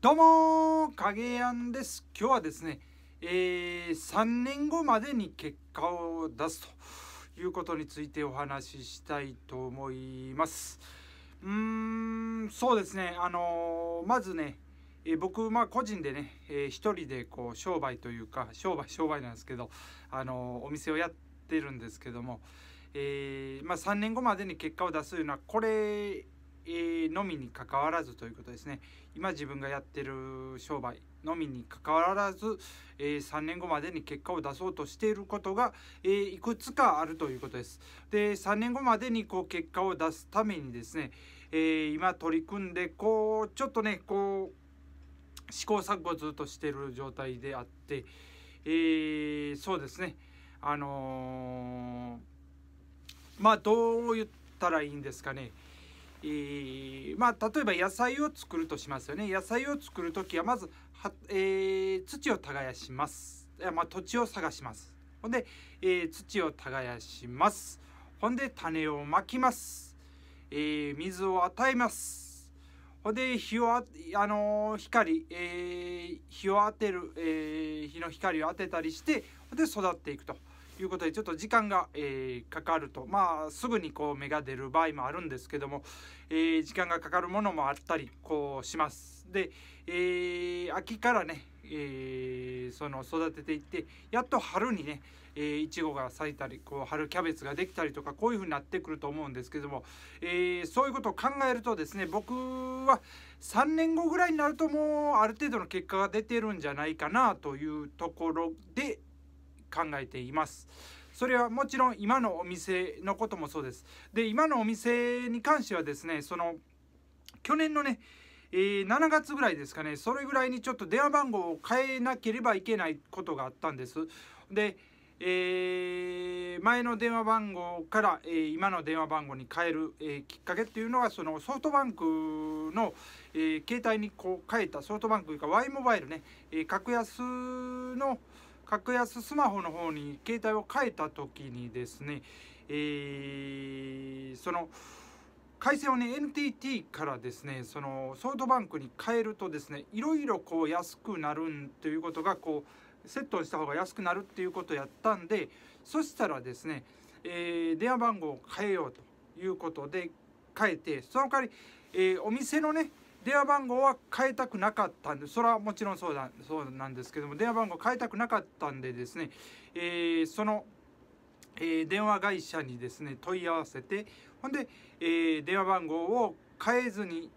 どうも影やんです。今日はですね、えー、3年後までに結果を出すということについてお話ししたいと思います。うーん、そうですね、あのー、まずね、えー、僕、まあ、個人でね、えー、一人でこう商売というか、商売、商売なんですけど、あのー、お店をやってるんですけども、えーまあ、3年後までに結果を出すというのは、これ、のみにかかわらずということですね今自分がやってる商売のみにかかわらず、え3年後までに結果を出そうとしていることが、えいくつかあるということですで3年後までにこう結果を出すためにですね、え今取り組んでこうちょっとねこう試行錯誤ずっとしてる状態であって、えそうですねあのまあどう言ったらいいんですかねえー、まあ、例えば野菜を作るとしますよね野菜を作る時はまずは、えー、土を耕しますいや、まあ、土地を探しますほんで、えー、土を耕しますほんで種をまきます、え水を与えますほんで火をあ、あの光、え火を当てる、え日の光を当てたりしてで育っていくと。いうことでちょっと時間が、えー、かかるとまあすぐにこう芽が出る場合もあるんですけども、えー、時間がかかるものもあったりこうします。で、えー、秋からね、えー、その育てていってやっと春にねいちごが咲いたりこう春キャベツができたりとかこういうふうになってくると思うんですけども、えー、そういうことを考えるとですね僕は3年後ぐらいになるともうある程度の結果が出てるんじゃないかなというところで考えています。それはもちろん今のお店のこともそうです。で、今のお店に関してはですね、その、去年のね、えー、7月ぐらいですかね、それぐらいにちょっと電話番号を変えなければいけないことがあったんです。で、えー、前の電話番号から、えー、今の電話番号に変える、えー、きっかけっていうのはそのソフトバンクの、え携帯にこう変えたソフトバンクというか Y モバイルね、え格安の、格安スマホの方に携帯を変えた時にですね、えー、その回線をね NTT からですねそのソフトバンクに変えるとですねいろいろこう安くなるんということがこうセットした方が安くなるっていうことをやったんでそしたらですね、えー、電話番号を変えようということで変えてその代わり、えー、お店のね電話番号は変えたくなかったんで、それはもちろんそうだそうなんですけども、電話番号変えたくなかったんでですね、えー、その、えー、電話会社にですね、問い合わせて、ほんで、えー、電話番号を変えずに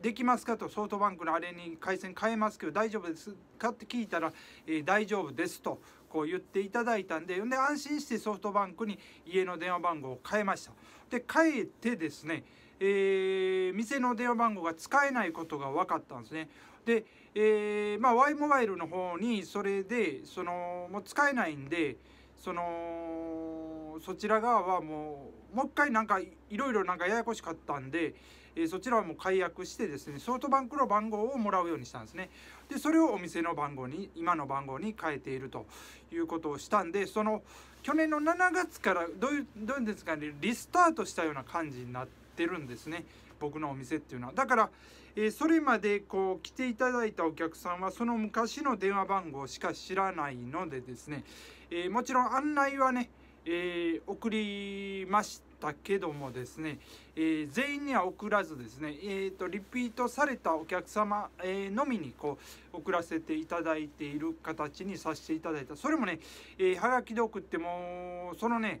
できますかとソフトバンクのあれに回線変えますけど大丈夫ですかって聞いたら、えー、大丈夫ですとこう言っていただいたんでで安心してソフトバンクに家の電話番号を変えましたで変えてですねえー、店の電話番号が使えないことが分かったんですね。で、えー、まあ、Y モバイルの方にそれでそのもう使えないんでそのそちら側はもうもう一回なんかいろいろなんかややこしかったんで、えー、そちらはもう解約してですねソフトバンクの番号をもらうようにしたんですね。でそれをお店の番号に今の番号に変えているということをしたんでその去年の7月からどういうんですかねリスタートしたような感じになって。ってるんですね僕のお店っていうのはだから、えー、それまでこう来ていただいたお客さんはその昔の電話番号しか知らないのでですね、えー、もちろん案内はね、えー、送りましたけどもですね、え全員には送らずですね、えーと、リピートされたお客様、えのみにこう送らせていただいている形にさせていただいたそれもね、えー、はがきで送ってもそのね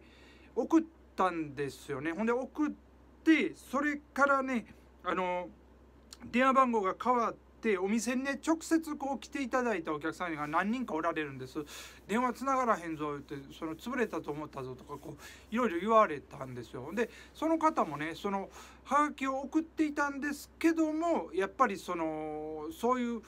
送ったんですよねほんで送ってでそれからねあの電話番号が変わってお店にね直接こう来ていただいたお客さんが何人かおられるんです電話つながらへんぞってその潰れたと思ったぞとかこういろいろ言われたんですよでその方もねそのハガキを送っていたんですけどもやっぱりそのそういう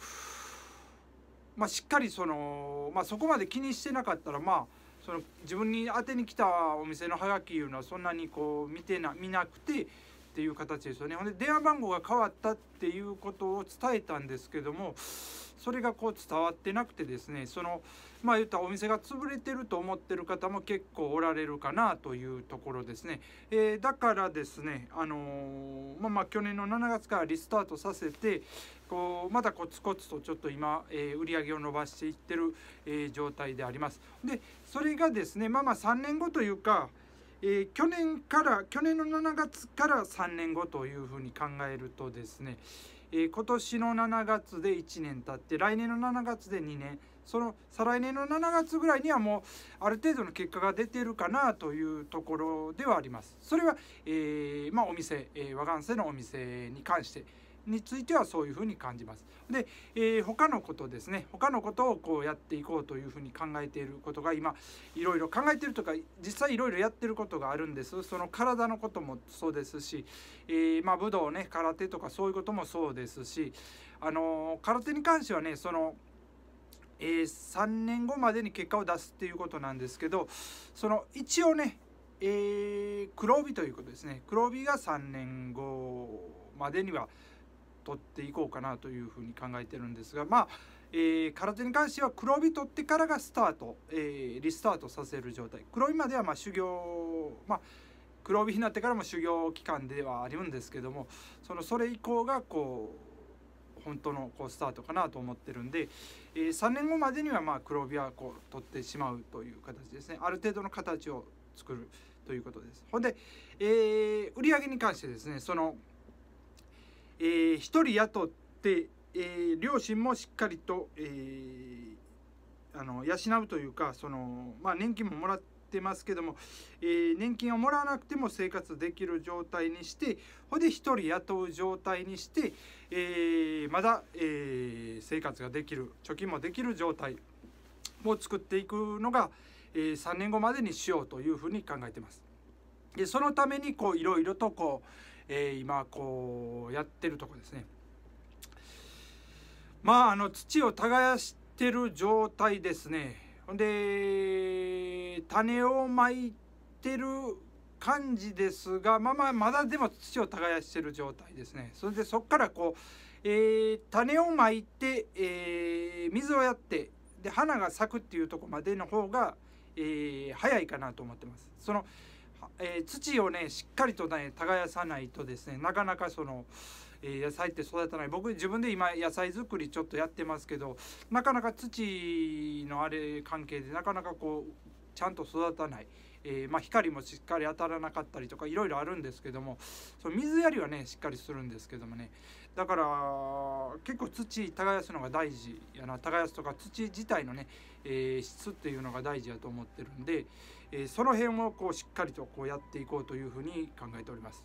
まあしっかりそのまあそこまで気にしてなかったらまあその自分に当てに来たお店のハガキいうのはそんなにこう見てな見なくてっていう形ですよね。ほんで電話番号が変わったっていうことを伝えたんですけどもそれがこう伝わってなくてですねそのまあ言ったお店が潰れてると思ってる方も結構おられるかなというところですね。えー、だからですねあのーまあ、まあ去年の7月からリスタートさせてこうまだコツコツとちょっと今、えー、売り上げを伸ばしていってる、えー、状態であります。でそれがですねまあまあ3年後というか、えー、去年から去年の7月から3年後というふうに考えるとですね、えー、今年の7月で1年経って来年の7月で2年その再来年の7月ぐらいにはもうある程度の結果が出てるかなというところではあります。それは、えー、まあ、お店、えー、和願性のお店に関してについてはそういうふうに感じます。で、えー、他のことですね他のことをこうやっていこうというふうに考えていることが今いろいろ考えてるとか実際いろいろやってることがあるんですその体のこともそうですし、えー、まあ、武道ね空手とかそういうこともそうですし、あのー、空手に関してはねそのえー、3年後までに結果を出すっていうことなんですけどその一応ね、えー、黒帯ということですね黒帯が3年後までには取っていこうかなというふうに考えてるんですがまあ、えー、空手に関しては黒帯取ってからがスタート、えー、リスタートさせる状態黒帯まではまあ修行まあ黒帯になってからも修行期間ではあるんですけどもそのそれ以降がこう本当のこうスタートかなと思ってるんで、えー、3年後までにはまあ黒帯はこう取ってしまうという形ですねある程度の形を作るということです。ほんで、えー、売上に関してですねそのえー、1人雇って、えー、両親もしっかりと、えー、あの養うというかその、まあ、年金ももらってますけども、えー、年金をもらわなくても生活できる状態にしてほで1人雇う状態にして、えー、まだ、えー、生活ができる貯金もできる状態を作っていくのが、えー、3年後までにしようというふうに考えてます。でそのためにいろいろとこうえー、今こうやってるとこですね。まああの土を耕してる状態ですね。ほんで種をまいてる感じですが、まあまあ、まだでも土を耕してる状態ですね。それでそこからこう、えー、種をまいて、えー、水をやって、で、花が咲くっていうとこまでの方が、えー、早いかなと思ってます。その、えー、土をねしっかりとね耕さないとですねなかなかその、えー、野菜って育たない僕自分で今野菜作りちょっとやってますけどなかなか土のあれ関係でなかなかこうちゃんと育たない、えー、まあ、光もしっかり当たらなかったりとかいろいろあるんですけどもその水やりはねしっかりするんですけどもねだから結構土耕すのが大事やな耕すとか土自体のね、えー、質っていうのが大事やと思ってるんで、えー、その辺をこうしっかりとこうやっていこうというふうに考えております。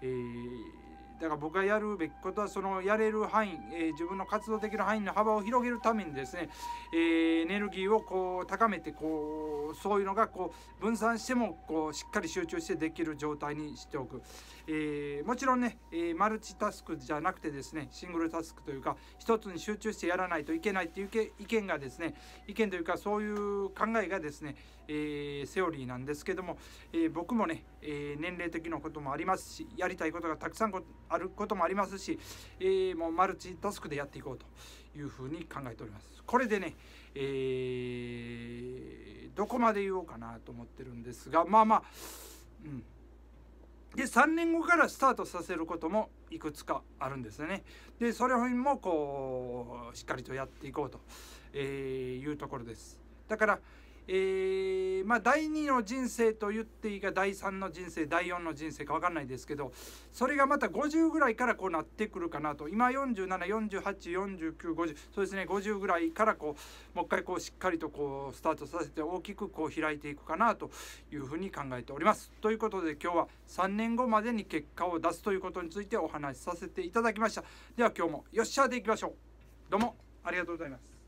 えーだから僕がやるべきことはそのやれる範囲、えー、自分の活動できる範囲の幅を広げるためにですね、えー、エネルギーをこう高めてこうそういうのがこう分散してもこうしっかり集中してできる状態にしておく、えー、もちろんね、えマルチタスクじゃなくてですねシングルタスクというか一つに集中してやらないといけないっていう意見がですね意見というかそういう考えがですねえー、セオリーなんですけども、えー、僕もね、えー、年齢的なこともありますしやりたいことがたくさんあることもありますし、えもうマルチタスクでやっていこうというふうに考えておりますこれでね、えどこまで言おうかなと思ってるんですがまあまあうんで3年後からスタートさせることもいくつかあるんですね。でそれもこうしっかりとやっていこうと、えいうところです。だから、えー、まあ、第2の人生と言っていいか第3の人生第4の人生か分かんないですけどそれがまた50ぐらいからこうなってくるかなと今47484950そうですね50ぐらいからこうもう一回こうしっかりとこうスタートさせて大きくこう開いていくかなというふうに考えております。ということで今日は3年後までに結果を出すということについてお話しさせていただきました。では今日もよっしゃーでいきましょう。どうもありがとうございます。